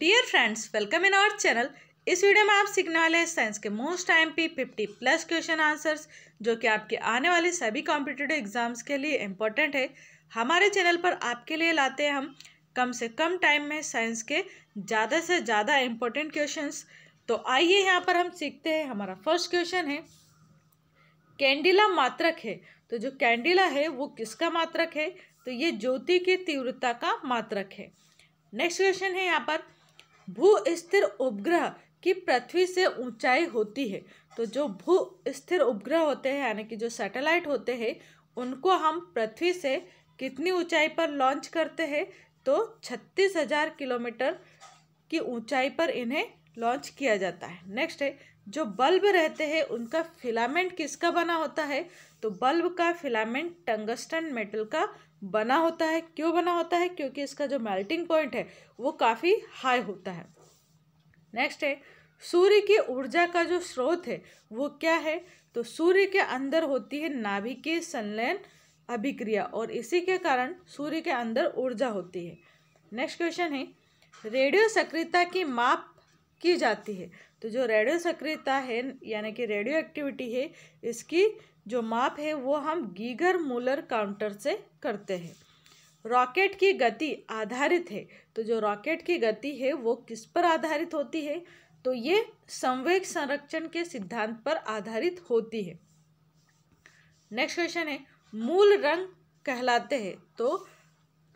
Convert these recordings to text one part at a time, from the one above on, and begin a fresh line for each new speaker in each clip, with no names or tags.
dear friends welcome in our channel इस video में आप सीखने वाले हैं साइंस के most time P fifty plus question answers जो कि आपके आने वाले सभी कॉम्पिटेटिव एग्जाम्स के लिए इम्पोर्टेंट है हमारे चैनल पर आपके लिए लाते हैं हम कम से कम टाइम में साइंस के ज़्यादा से ज़्यादा इम्पोर्टेंट क्वेश्चन तो आइए यहाँ पर हम सीखते हैं हमारा फर्स्ट क्वेश्चन है कैंडिला मात्रक है तो जो कैंडिला है वो किसका मात्रक है तो ये ज्योति की तीव्रता का मात्रक है नेक्स्ट क्वेश्चन है यहाँ पर भू स्थिर उपग्रह की पृथ्वी से ऊंचाई होती है तो जो भू स्थिर उपग्रह होते हैं यानी कि जो सैटेलाइट होते हैं उनको हम पृथ्वी से कितनी ऊंचाई पर लॉन्च करते हैं तो छत्तीस हज़ार किलोमीटर की ऊंचाई पर इन्हें लॉन्च किया जाता है नेक्स्ट है जो बल्ब रहते हैं उनका फिलामेंट किसका बना होता है तो बल्ब का फिलामेंट टंगस्टन मेटल का बना होता है क्यों बना होता है क्योंकि इसका जो मेल्टिंग पॉइंट है वो काफ़ी हाई होता है नेक्स्ट है सूर्य की ऊर्जा का जो स्रोत है वो क्या है तो सूर्य के अंदर होती है नाभिकीय संलयन अभिक्रिया और इसी के कारण सूर्य के अंदर ऊर्जा होती है नेक्स्ट क्वेश्चन है रेडियो सक्रियता की माप की जाती है तो जो रेडियो सक्रियता है यानी कि रेडियो एक्टिविटी है इसकी जो माप है वो हम गीगर मूलर काउंटर से करते हैं रॉकेट की गति आधारित है तो जो रॉकेट की गति है वो किस पर आधारित होती है तो ये संवेग संरक्षण के सिद्धांत पर आधारित होती है नेक्स्ट क्वेश्चन है मूल रंग कहलाते हैं तो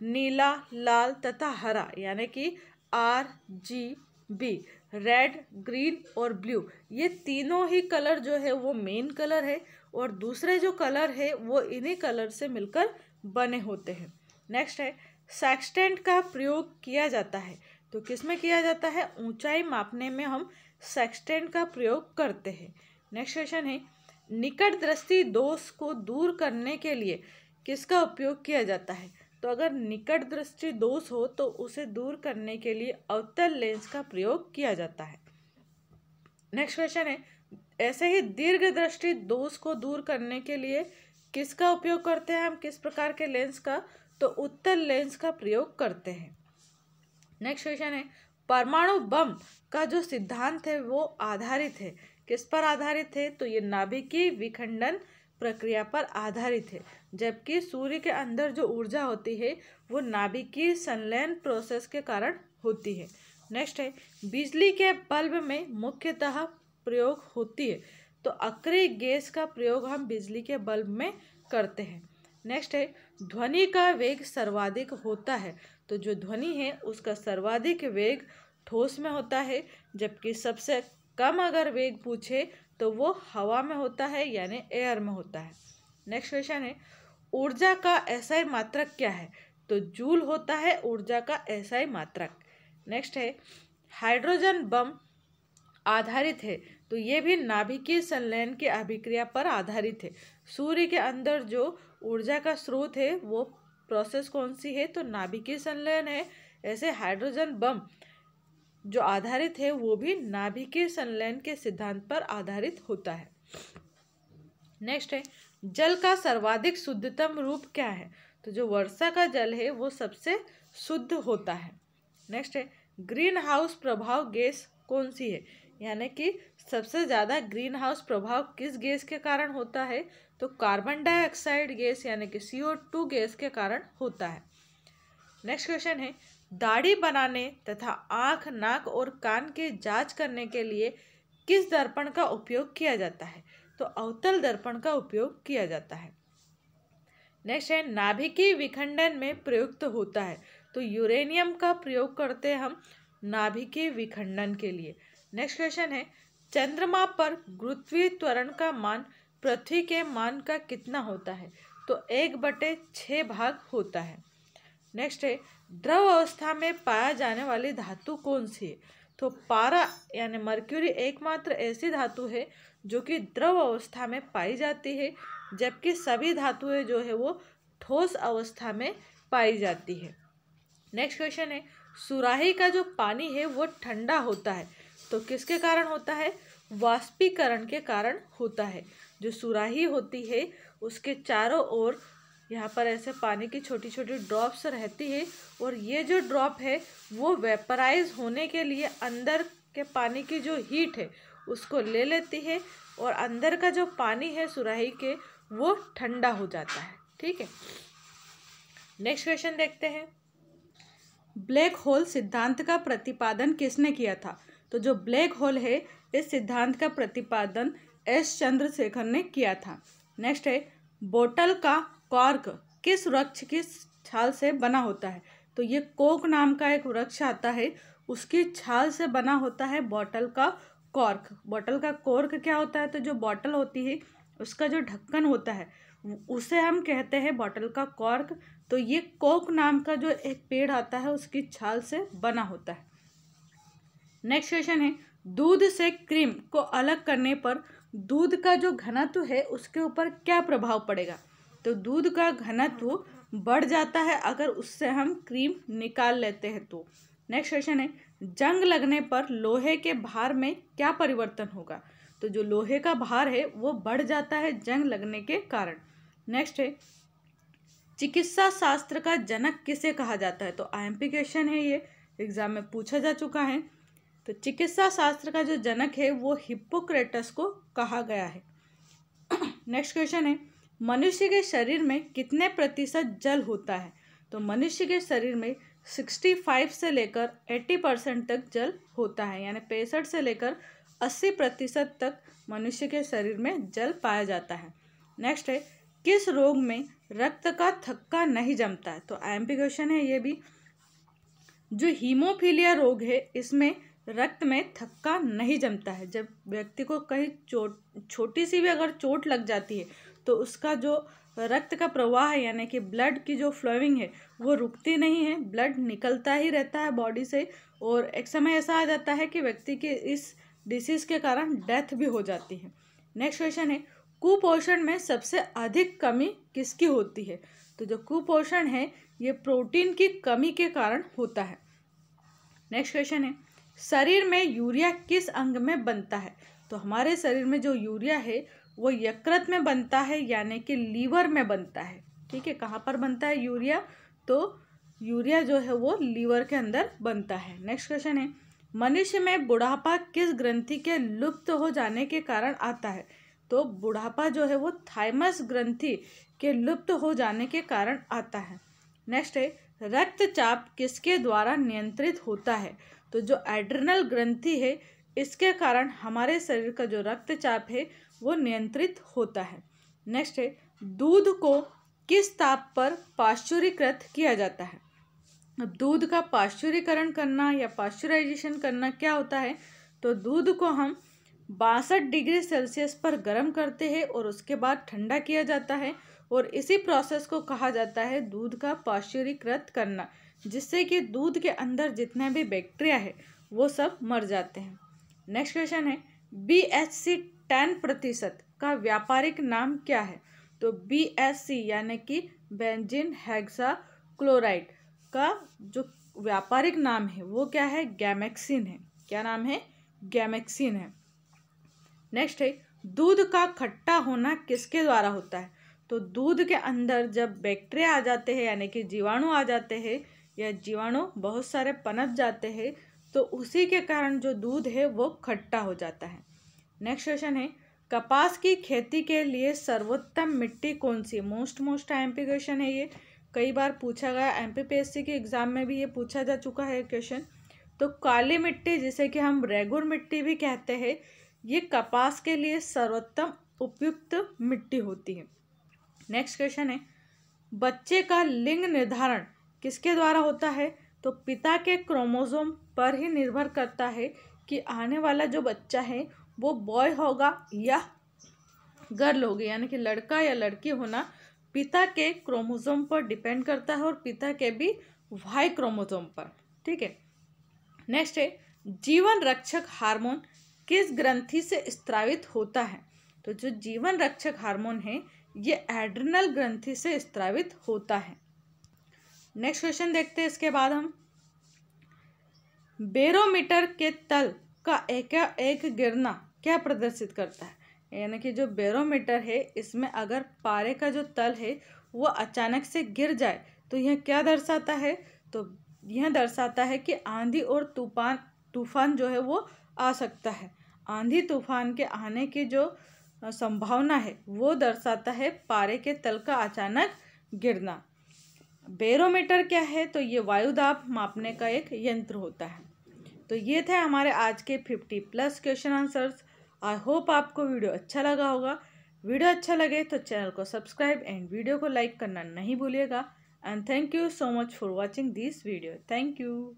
नीला लाल तथा हरा यानी कि R G B red green और ब्लू ये तीनों ही कलर जो है वो मेन कलर है और दूसरे जो कलर है वो इन्हीं कलर से मिलकर बने होते हैं नेक्स्ट है सेक्सटेंट का प्रयोग किया जाता है तो किस में किया जाता है ऊंचाई मापने में हम सेक्सटेंट का प्रयोग करते हैं नेक्स्ट क्वेश्चन है निकट दृष्टि दोष को दूर करने के लिए किसका उपयोग किया जाता है तो अगर निकट दृष्टि दोष हो तो उसे दूर करने के लिए अवतल लेंस का प्रयोग किया जाता है नेक्स्ट क्वेश्चन है ऐसे ही दीर्घ दृष्टि दोष को दूर करने के लिए किसका उपयोग करते हैं हम किस प्रकार के लेंस का तो उत्तर लेंस का प्रयोग करते हैं नेक्स्ट क्वेश्चन है परमाणु बम का जो सिद्धांत है वो आधारित है किस पर आधारित है तो ये नाभिकीय विखंडन प्रक्रिया पर आधारित है जबकि सूर्य के अंदर जो ऊर्जा होती है वो नाभिकीय संलयन प्रोसेस के कारण होती है नेक्स्ट है बिजली के बल्ब में मुख्यतः प्रयोग होती है तो अक्रिय गैस का प्रयोग हम बिजली के बल्ब में करते हैं नेक्स्ट है ध्वनि का वेग सर्वाधिक होता है तो जो ध्वनि है उसका सर्वाधिक वेग ठोस में होता है जबकि सबसे कम अगर वेग पूछे तो वो हवा में होता है यानी एयर में होता है नेक्स्ट क्वेश्चन है ऊर्जा का ही मात्रक क्या है तो जूल होता है ऊर्जा का ऐसा ही मात्रक नेक्स्ट है हाइड्रोजन बम आधारित है तो ये भी नाभिकीय संलयन की अभिक्रिया पर आधारित है सूर्य के अंदर जो ऊर्जा का स्रोत है वो प्रोसेस कौन सी है तो नाभिकीय संलयन है ऐसे हाइड्रोजन बम जो आधारित है वो भी नाभिकीय संलयन के सिद्धांत पर आधारित होता है नेक्स्ट है जल का सर्वाधिक शुद्धतम रूप क्या है तो जो वर्षा का जल है वो सबसे शुद्ध होता है नेक्स्ट है ग्रीन हाउस प्रभाव गैस कौन सी है यानी कि सबसे ज़्यादा ग्रीन हाउस प्रभाव किस गैस के कारण होता है तो कार्बन डाइऑक्साइड गैस यानी कि सी गैस के कारण होता है नेक्स्ट क्वेश्चन है दाढ़ी बनाने तथा आँख नाक और कान के जांच करने के लिए किस दर्पण का उपयोग किया जाता है तो अवतल दर्पण का उपयोग किया जाता है नेक्स्ट है नाभिकीय विखंडन में प्रयुक्त होता है तो यूरेनियम का प्रयोग करते हैं हम नाभिकीय विखंडन के लिए नेक्स्ट क्वेश्चन है चंद्रमा पर गुरुत्वीय त्वरण का मान पृथ्वी के मान का कितना होता है तो एक बटे छः भाग होता है नेक्स्ट है द्रव अवस्था में पाया जाने वाली धातु कौन सी है तो पारा यानी मर्क्यूरी एकमात्र ऐसी धातु है जो कि द्रव अवस्था में पाई जाती है जबकि सभी धातुएं जो है वो ठोस अवस्था में पाई जाती है नेक्स्ट क्वेश्चन है सुराही का जो पानी है वो ठंडा होता है तो किसके कारण होता है वाष्पीकरण के कारण होता है जो सुराही होती है उसके चारों ओर यहाँ पर ऐसे पानी की छोटी छोटी ड्रॉप्स रहती है और ये जो ड्रॉप है वो वेपराइज होने के लिए अंदर के पानी की जो हीट है उसको ले लेती है और अंदर का जो पानी है सुराही के वो ठंडा हो जाता है ठीक है नेक्स्ट क्वेश्चन देखते हैं ब्लैक होल सिद्धांत का प्रतिपादन किसने किया था तो जो ब्लैक होल है इस सिद्धांत का प्रतिपादन एस चंद्रशेखर ने किया था नेक्स्ट है बोटल का कॉर्क किस वृक्ष के छाल से बना होता है तो ये कोक नाम का एक वृक्ष आता है उसकी छाल से बना होता है बॉटल का कॉर्क बॉटल का कॉर्क क्या होता है तो जो बॉटल होती है उसका जो ढक्कन होता है उसे हम कहते हैं बॉटल का कॉर्क तो ये कोक नाम का जो एक पेड़ आता है उसकी छाल से बना होता है नेक्स्ट क्वेश्चन है दूध से क्रीम को अलग करने पर दूध का जो घनत्व है उसके ऊपर क्या प्रभाव पड़ेगा तो दूध का घनत्व बढ़ जाता है अगर उससे हम क्रीम निकाल लेते हैं तो नेक्स्ट क्वेश्चन है जंग लगने पर लोहे के भार में क्या परिवर्तन होगा तो जो लोहे का भार है वो बढ़ जाता है जंग लगने के कारण नेक्स्ट है चिकित्सा शास्त्र का जनक किसे कहा जाता है तो पी क्वेश्चन है ये एग्जाम में पूछा जा चुका है तो चिकित्सा शास्त्र का जो जनक है वो हिप्पोक्रेटस को कहा गया है नेक्स्ट क्वेश्चन है मनुष्य के शरीर में कितने प्रतिशत जल होता है तो मनुष्य के शरीर में 65 से लेकर 80 परसेंट तक जल होता है यानी पैंसठ से लेकर 80 प्रतिशत तक मनुष्य के शरीर में जल पाया जाता है नेक्स्ट है किस रोग में रक्त का थक्का नहीं जमता है तो आई क्वेश्चन है ये भी जो हीमोफीलिया रोग है इसमें रक्त में थक्का नहीं जमता है जब व्यक्ति को कहीं चोट छोटी सी भी अगर चोट लग जाती है तो उसका जो रक्त का प्रवाह है यानी कि ब्लड की जो फ्लोइंग है वो रुकती नहीं है ब्लड निकलता ही रहता है बॉडी से और एक समय ऐसा आ जाता है कि व्यक्ति के इस डिसीज़ के कारण डेथ भी हो जाती है नेक्स्ट क्वेश्चन है कुपोषण में सबसे अधिक कमी किसकी होती है तो जो कुपोषण है ये प्रोटीन की कमी के कारण होता है नेक्स्ट क्वेश्चन है शरीर में यूरिया किस अंग में बनता है तो हमारे शरीर में जो यूरिया है वो यकृत में बनता है यानी कि लीवर में बनता है ठीक है कहाँ पर बनता है यूरिया तो यूरिया जो है वो लीवर के अंदर बनता है नेक्स्ट क्वेश्चन है मनुष्य में बुढ़ापा किस ग्रंथि के लुप्त हो जाने के कारण आता है तो बुढ़ापा जो है वो थाइमस ग्रंथि के लुप्त हो जाने के कारण आता है नेक्स्ट है रक्तचाप किसके द्वारा नियंत्रित होता है तो जो एड्रिनल ग्रंथि है इसके कारण हमारे शरीर का जो रक्तचाप है वो नियंत्रित होता है नेक्स्ट है दूध को किस ताप पर पाश्चुरीकृत किया जाता है अब दूध का पाश्चुरीकरण करना या पाश्चुराइजेशन करना क्या होता है तो दूध को हम बासठ डिग्री सेल्सियस पर गर्म करते हैं और उसके बाद ठंडा किया जाता है और इसी प्रोसेस को कहा जाता है दूध का पाश्चुरीकृत करना जिससे कि दूध के अंदर जितने भी बैक्टीरिया है वो सब मर जाते हैं नेक्स्ट क्वेश्चन है बी एच सी टेन प्रतिशत का व्यापारिक नाम क्या है तो बी एस सी यानी कि बेंजिन हेक्सा क्लोराइड का जो व्यापारिक नाम है वो क्या है गैमेक्सिन है क्या नाम है गैमेक्सिन है नेक्स्ट है दूध का खट्टा होना किसके द्वारा होता है तो दूध के अंदर जब बैक्टीरिया आ जाते हैं यानी कि जीवाणु आ जाते हैं या जीवाणु बहुत सारे पनप जाते हैं तो उसी के कारण जो दूध है वो खट्टा हो जाता है नेक्स्ट क्वेश्चन है कपास की खेती के लिए सर्वोत्तम मिट्टी कौन सी most most M P question है ये कई बार पूछा गया एम पी पी के एग्ज़ाम में भी ये पूछा जा चुका है क्वेश्चन तो काली मिट्टी जिसे कि हम रेगुर मिट्टी भी कहते हैं ये कपास के लिए सर्वोत्तम उपयुक्त मिट्टी होती है नेक्स्ट क्वेश्चन है बच्चे का लिंग निर्धारण किसके द्वारा होता है तो पिता के क्रोमोजोम पर ही निर्भर करता है कि आने वाला जो बच्चा है वो बॉय होगा या गर्ल होगी यानी कि लड़का या लड़की होना पिता के क्रोमोजोम पर डिपेंड करता है और पिता के भी वाई क्रोमोजोम पर ठीक है नेक्स्ट है जीवन रक्षक हार्मोन किस ग्रंथि से स्त्रावित होता है तो जो जीवन रक्षक हार्मोन है ये एड्रिनल ग्रंथि से स्त्रावित होता है नेक्स्ट क्वेश्चन देखते हैं इसके बाद हम बेरोमीटर के तल का एक एक गिरना क्या प्रदर्शित करता है यानी कि जो बैरोमीटर है इसमें अगर पारे का जो तल है वो अचानक से गिर जाए तो यह क्या दर्शाता है तो यह दर्शाता है कि आंधी और तूफान तूफान जो है वो आ सकता है आंधी तूफान के आने की जो संभावना है वो दर्शाता है पारे के तल का अचानक गिरना बैरोमीटर क्या है तो ये वायुदाब मापने का एक यंत्र होता है तो ये थे हमारे आज के fifty plus question answers I hope आपको वीडियो अच्छा लगा होगा वीडियो अच्छा लगे तो चैनल को सब्सक्राइब एंड वीडियो को लाइक करना नहीं भूलिएगा and thank you so much for watching this video thank you